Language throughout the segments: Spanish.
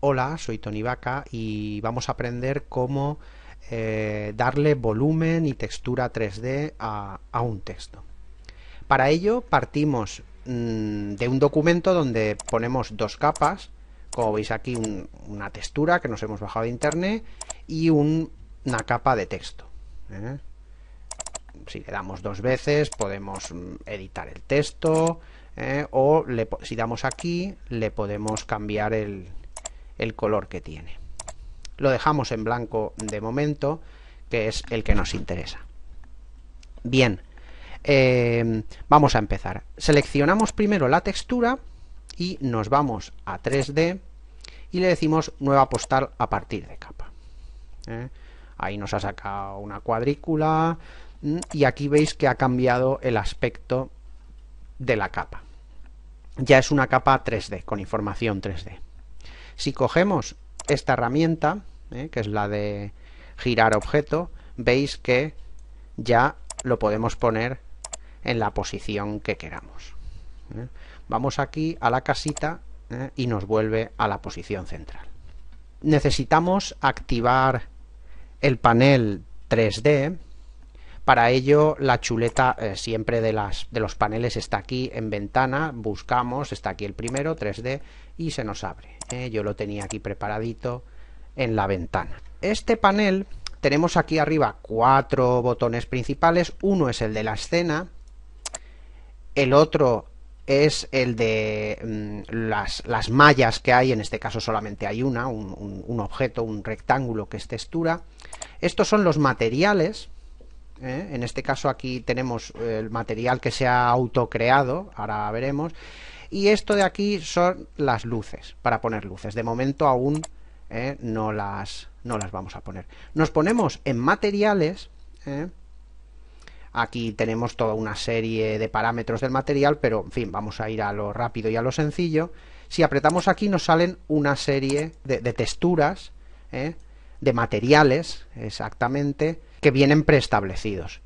Hola, soy Tony Vaca y vamos a aprender cómo eh, darle volumen y textura 3D a, un texto. Para ello partimos mm, de un documento donde ponemos dos capas, como veis aquí una textura que nos hemos bajado de internet y una capa de texto. ¿eh? Si le damos dos veces podemos mm, editar el texto ¿eh? o le, si damos aquí le podemos cambiar el, el color que tiene. Lo dejamos en blanco de momento, que es el que nos interesa. Bien, eh, vamos a empezar. Seleccionamos primero la textura y nos vamos a 3D y le decimos nueva postal a partir de capa. Eh, ahí nos ha sacado una cuadrícula mm, y aquí veis que ha cambiado el aspecto de la capa. Ya es una capa 3D, con información 3D. Si cogemos esta herramienta, ¿eh? que es la de girar objeto, veis que ya lo podemos poner en la posición que queramos. ¿eh? Vamos aquí a la casita ¿eh? y nos vuelve a la posición central. Necesitamos activar el panel 3D para ello, la chuleta eh, siempre de, los paneles está aquí en ventana, buscamos, está aquí el primero, 3D, y se nos abre. Eh. yo lo tenía aquí preparadito en la ventana. Este panel, tenemos aquí arriba cuatro botones principales, uno es el de la escena, el otro es el de mm, las, mallas que hay, en este caso solamente hay una, un objeto, un rectángulo que es textura. Estos son los materiales, ¿eh? en este caso aquí tenemos eh, el material que se ha autocreado, ahora veremos, y esto de aquí son las luces, para poner luces, de momento aún ¿eh? no, las, no las vamos a poner. Nos ponemos en materiales, aquí tenemos toda una serie de parámetros del material, pero en fin, vamos a ir a lo rápido y a lo sencillo. Si apretamos aquí nos salen una serie de, texturas, de materiales, exactamente, que vienen preestablecidos.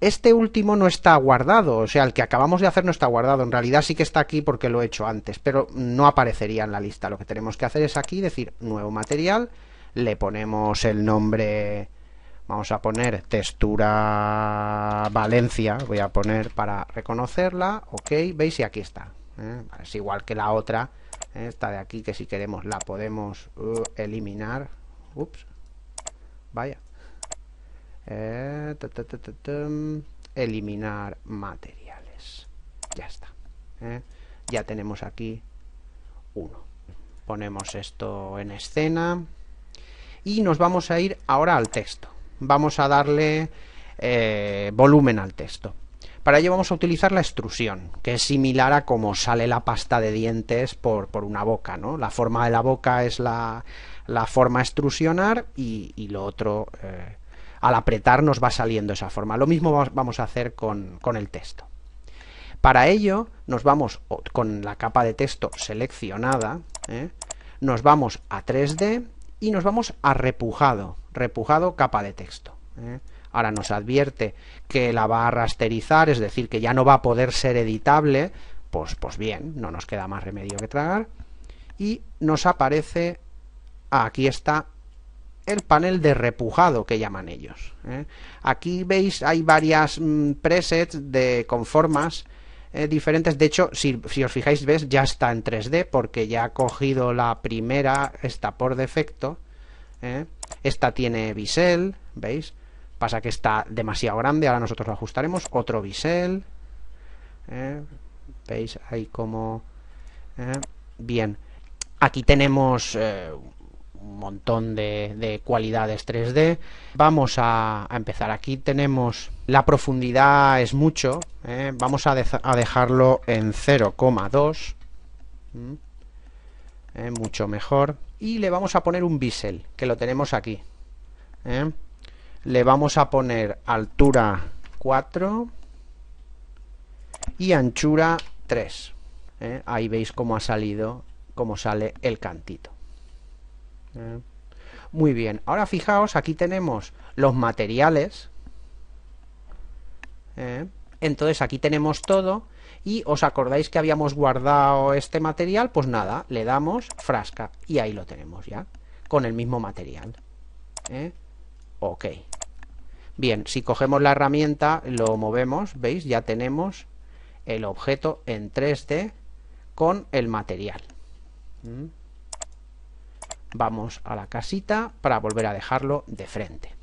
Este último no está guardado, o sea, el que acabamos de hacer no está guardado, en realidad sí que está aquí porque lo he hecho antes, pero no aparecería en la lista. Lo que tenemos que hacer es aquí decir nuevo material, le ponemos el nombre, vamos a poner textura Valencia, voy a poner para reconocerla, ok, veis y aquí está. ¿eh? Es igual que la otra, ¿eh? esta de aquí que si queremos la podemos uh, eliminar. Ups, vaya. Eh, eliminar materiales. Ya está. Eh. Ya tenemos aquí uno. Ponemos esto en escena. Y nos vamos a ir ahora al texto. Vamos a darle eh, volumen al texto. Para ello vamos a utilizar la extrusión, que es similar a cómo sale la pasta de dientes por, una boca, ¿no? La forma de la boca es la, la forma extrusionar y, lo otro al apretar nos va saliendo esa forma. Lo mismo vamos a hacer con, el texto. Para ello nos vamos con la capa de texto seleccionada, ¿eh? nos vamos a 3D y nos vamos a repujado, repujado capa de texto. ¿eh? Ahora nos advierte que la va a rasterizar, es decir, que ya no va a poder ser editable, pues, pues bien, no nos queda más remedio que tragar. Y nos aparece, aquí está el panel de repujado que llaman ellos. ¿eh? Aquí veis, hay varias mm, presets de formas eh, diferentes. De hecho, si, os fijáis, ves, ya está en 3D porque ya ha cogido la primera, esta por defecto. ¿eh? Esta tiene bisel, ¿veis? Pasa que está demasiado grande, ahora nosotros lo ajustaremos. Otro bisel. ¿Veis? Ahí como... Bien. Aquí tenemos un montón de, cualidades 3D. Vamos a, empezar. Aquí tenemos la profundidad es mucho. ¿eh? Vamos a, dejarlo en 0,2. ¿Eh? Mucho mejor. Y le vamos a poner un bisel, que lo tenemos aquí. ¿eh? Le vamos a poner altura 4 y anchura 3. Ahí veis cómo ha salido, cómo sale el cantito. Mm. Muy bien, ahora fijaos, aquí tenemos los materiales. ¿eh? Entonces aquí tenemos todo y os acordáis que habíamos guardado este material, pues nada, le damos frasca y ahí lo tenemos ya, con el mismo material. ¿eh? Ok. Bien, si cogemos la herramienta, lo movemos, ¿veis? Ya tenemos el objeto en 3D con el material. Mm vamos a la casita para volver a dejarlo de frente.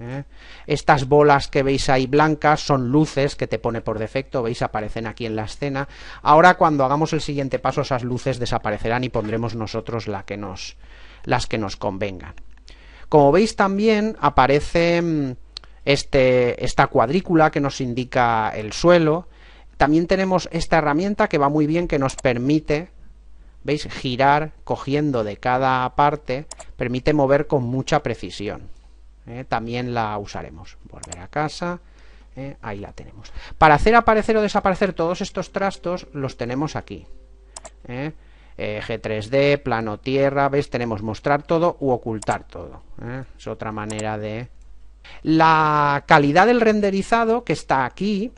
¿eh? Estas bolas que veis ahí blancas son luces que te pone por defecto, veis aparecen aquí en la escena. Ahora cuando hagamos el siguiente paso esas luces desaparecerán y pondremos nosotros la que nos, las que nos convengan. Como veis también aparece mm, este, esta cuadrícula que nos indica el suelo. También tenemos esta herramienta que va muy bien, que nos permite ¿Veis? Girar cogiendo de cada parte permite mover con mucha precisión. ¿eh? También la usaremos. Volver a casa. ¿eh? Ahí la tenemos. Para hacer aparecer o desaparecer todos estos trastos los tenemos aquí. ¿eh? g G3D, plano tierra, ¿veis? Tenemos mostrar todo u ocultar todo. Es otra manera de... La calidad del renderizado que está aquí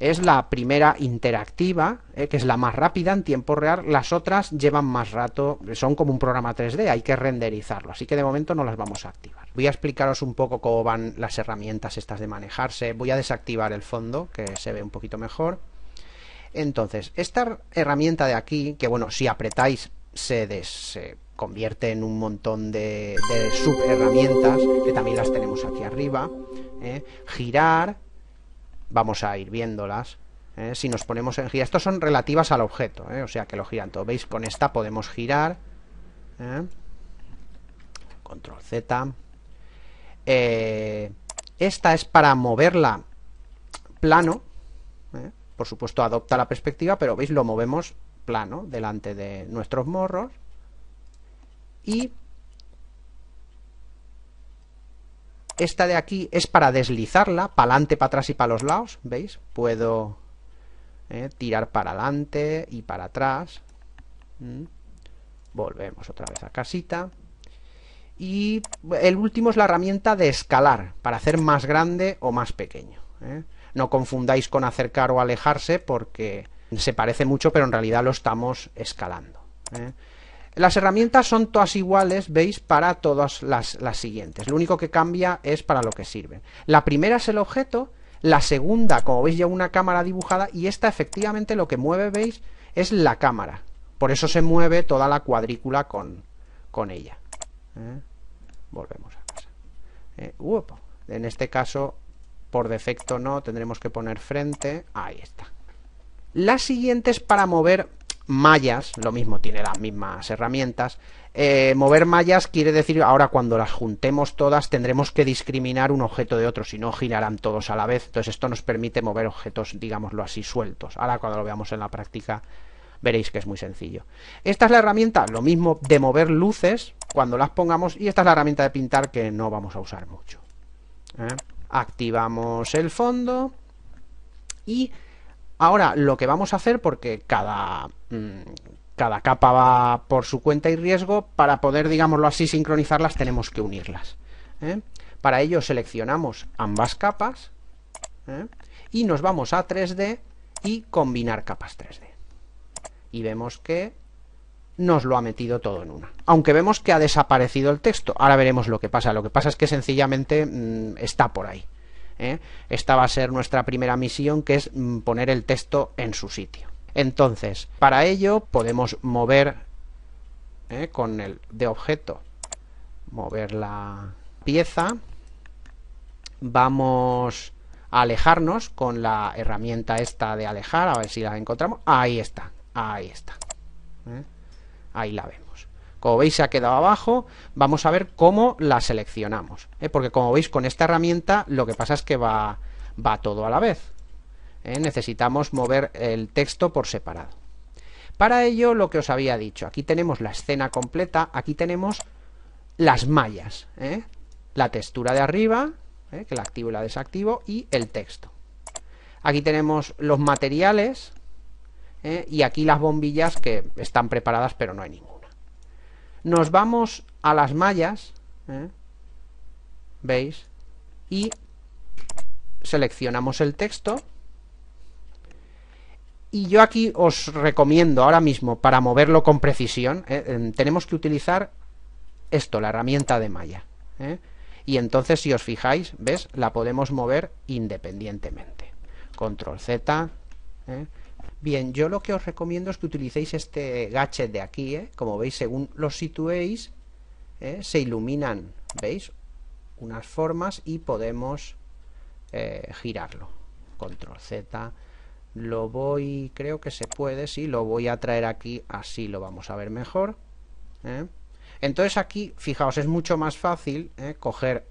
es la primera interactiva, eh, que es la más rápida en tiempo real, las otras llevan más rato, son como un programa 3D, hay que renderizarlo, así que de momento no las vamos a activar. Voy a explicaros un poco cómo van las herramientas estas de manejarse, voy a desactivar el fondo, que se ve un poquito mejor. Entonces, esta herramienta de aquí, que bueno, si apretáis se, convierte en un montón de, de subherramientas, que también las tenemos aquí arriba, eh, girar, vamos a ir viéndolas. ¿eh? Si nos ponemos en gira, estas son relativas al objeto, ¿eh? o sea que lo giran todo. ¿Veis? Con esta podemos girar. ¿eh? Control Z. esta es para moverla plano. Por supuesto, adopta la perspectiva, pero veis, lo movemos plano delante de nuestros morros. Y esta de aquí es para deslizarla, para adelante, para atrás y para los lados, ¿veis? Puedo eh, tirar para adelante y para atrás. Mm. Volvemos otra vez a casita. Y el último es la herramienta de escalar, para hacer más grande o más pequeño. ¿eh? No confundáis con acercar o alejarse porque se parece mucho, pero en realidad lo estamos escalando. ¿eh? Las herramientas son todas iguales, veis, para todas las, siguientes. Lo único que cambia es para lo que sirven. La primera es el objeto, la segunda, como veis, ya una cámara dibujada y esta efectivamente lo que mueve, veis, es la cámara. Por eso se mueve toda la cuadrícula con, con ella. ¿Eh? Volvemos a casa. Eh, en este caso, por defecto no, tendremos que poner frente. Ahí está. La siguiente es para mover mallas, lo mismo, tiene las mismas herramientas. Eh, mover mallas quiere decir, ahora cuando las juntemos todas tendremos que discriminar un objeto de otro, si no girarán todos a la vez. Entonces esto nos permite mover objetos, digámoslo así, sueltos. Ahora cuando lo veamos en la práctica veréis que es muy sencillo. Esta es la herramienta, lo mismo, de mover luces cuando las pongamos y esta es la herramienta de pintar que no vamos a usar mucho. ¿eh? Activamos el fondo y Ahora lo que vamos a hacer, porque cada, mm, cada capa va por su cuenta y riesgo, para poder, digámoslo así, sincronizarlas tenemos que unirlas. ¿eh? Para ello seleccionamos ambas capas ¿eh? y nos vamos a 3D y combinar capas 3D. Y vemos que nos lo ha metido todo en una. Aunque vemos que ha desaparecido el texto. Ahora veremos lo que pasa. Lo que pasa es que sencillamente mm, está por ahí. ¿eh? Esta va a ser nuestra primera misión, que es mm, poner el texto en su sitio. Entonces, para ello podemos mover ¿eh? con el de objeto, mover la pieza. Vamos a alejarnos con la herramienta esta de alejar, a ver si la encontramos. Ahí está, ahí está. ¿eh? Ahí la vemos. Como veis se ha quedado abajo, vamos a ver cómo la seleccionamos, ¿eh? porque como veis con esta herramienta lo que pasa es que va, va todo a la vez. ¿eh? Necesitamos mover el texto por separado. Para ello lo que os había dicho, aquí tenemos la escena completa, aquí tenemos las mallas, ¿eh? la textura de arriba, que la activo y la desactivo, y el texto. Aquí tenemos los materiales y aquí las bombillas que están preparadas pero no hay ninguna. Nos vamos a las mallas, ¿eh? ¿veis? Y seleccionamos el texto. Y yo aquí os recomiendo ahora mismo, para moverlo con precisión, ¿eh? em, tenemos que utilizar esto, la herramienta de malla. ¿eh? Y entonces, si os fijáis, ¿ves? La podemos mover independientemente. Control Z, Bien, yo lo que os recomiendo es que utilicéis este gadget de aquí, ¿eh? como veis, según lo situéis, ¿eh? se iluminan, ¿veis? Unas formas y podemos eh, girarlo. Control Z, lo voy, creo que se puede, sí, lo voy a traer aquí, así lo vamos a ver mejor. Entonces aquí, fijaos, es mucho más fácil coger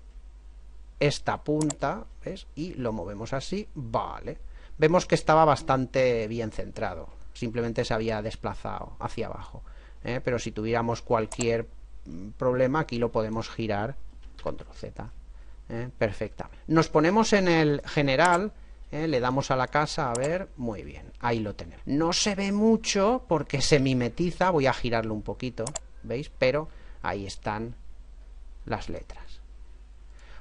esta punta, ¿ves? Y lo movemos así, vale vemos que estaba bastante bien centrado. Simplemente se había desplazado hacia abajo. ¿eh? Pero si tuviéramos cualquier problema, aquí lo podemos girar control Z. ¿eh? Perfecta. Nos ponemos en el general. ¿eh? Le damos a la casa, a ver, muy bien, ahí lo tenemos. No se ve mucho porque se mimetiza, voy a girarlo un poquito, ¿veis? Pero ahí están las letras.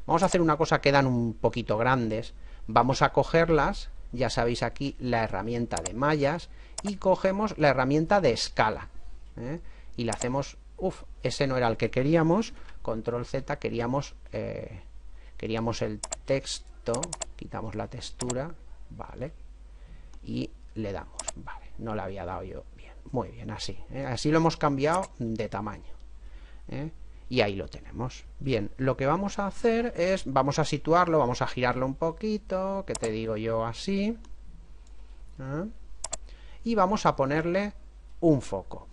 Vamos a hacer una cosa quedan un poquito grandes, vamos a cogerlas ya sabéis aquí la herramienta de mallas y cogemos la herramienta de escala ¿eh? y le hacemos, uff, ese no era el que queríamos, control Z, queríamos, eh, queríamos el texto, quitamos la textura, vale, y le damos, vale, no le había dado yo bien, muy bien, así, ¿eh? así lo hemos cambiado de tamaño y ahí lo tenemos. Bien, lo que vamos a hacer es, vamos a situarlo, vamos a girarlo un poquito, que te digo yo así, ¿eh? y vamos a ponerle un foco.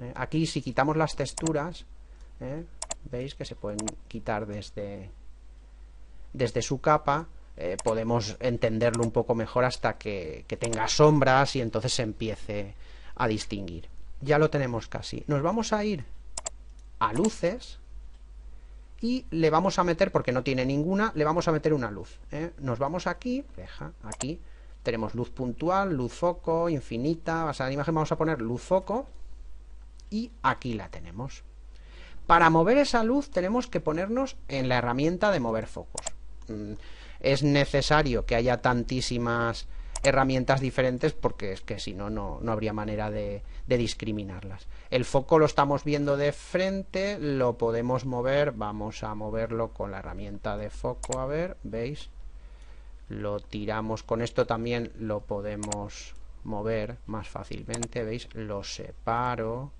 ¿eh? Aquí si quitamos las texturas, ¿eh? veis que se pueden quitar desde, desde su capa, podemos entenderlo un poco mejor hasta que, que tenga sombras y entonces se empiece a distinguir. Ya lo tenemos casi. Nos vamos a ir luces y le vamos a meter, porque no tiene ninguna, le vamos a meter una luz. ¿eh? Nos vamos aquí, deja, aquí tenemos luz puntual, luz foco, infinita, a la imagen vamos a poner luz foco y aquí la tenemos. Para mover esa luz tenemos que ponernos en la herramienta de mover focos. Mm, es necesario que haya tantísimas herramientas diferentes porque es que si no, no habría manera de, discriminarlas. El foco lo estamos viendo de frente, lo podemos mover, vamos a moverlo con la herramienta de foco, a ver, ¿veis? Lo tiramos, con esto también lo podemos mover más fácilmente, ¿veis? Lo separo,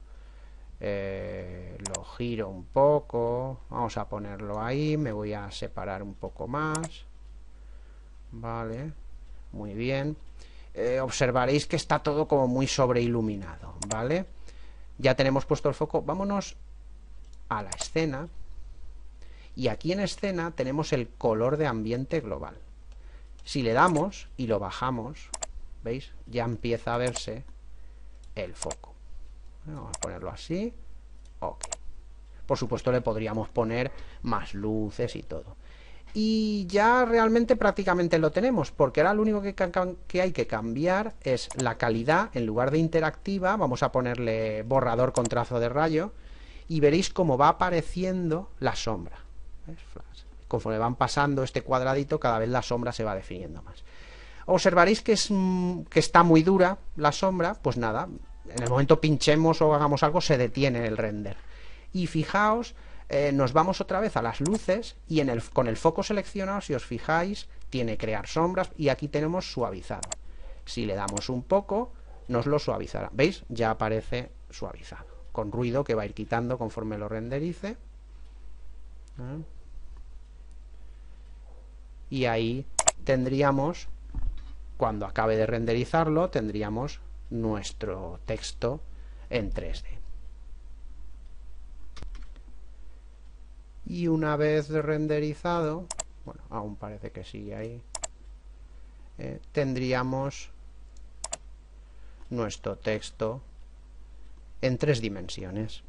eh, lo giro un poco, vamos a ponerlo ahí, me voy a separar un poco más, ¿vale? muy bien. Eh, observaréis que está todo como muy sobreiluminado, ¿vale? Ya tenemos puesto el foco. Vámonos a la escena. Y aquí en escena tenemos el color de ambiente global. Si le damos y lo bajamos, ¿veis? Ya empieza a verse el foco. Vamos a ponerlo así. Ok. Por supuesto le podríamos poner más luces y todo y ya realmente prácticamente lo tenemos, porque ahora lo único que, hay que cambiar es la calidad, en lugar de interactiva, vamos a ponerle borrador con trazo de rayo, y veréis cómo va apareciendo la sombra. Conforme van pasando este cuadradito, cada vez la sombra se va definiendo más. Observaréis que, es, mm, que está muy dura la sombra, pues nada, en el momento pinchemos o hagamos algo, se detiene el render. Y fijaos eh, nos vamos otra vez a las luces y con el foco seleccionado, si os fijáis, tiene crear sombras y aquí tenemos suavizado. Si le damos un poco, nos lo suavizará. ¿Veis? Ya aparece suavizado, con ruido que va a ir quitando conforme lo renderice. ¿Eh? Y ahí tendríamos, cuando acabe de renderizarlo, tendríamos nuestro texto en 3D. y una vez renderizado bueno, aún parece que sigue ahí eh, tendríamos nuestro texto en tres dimensiones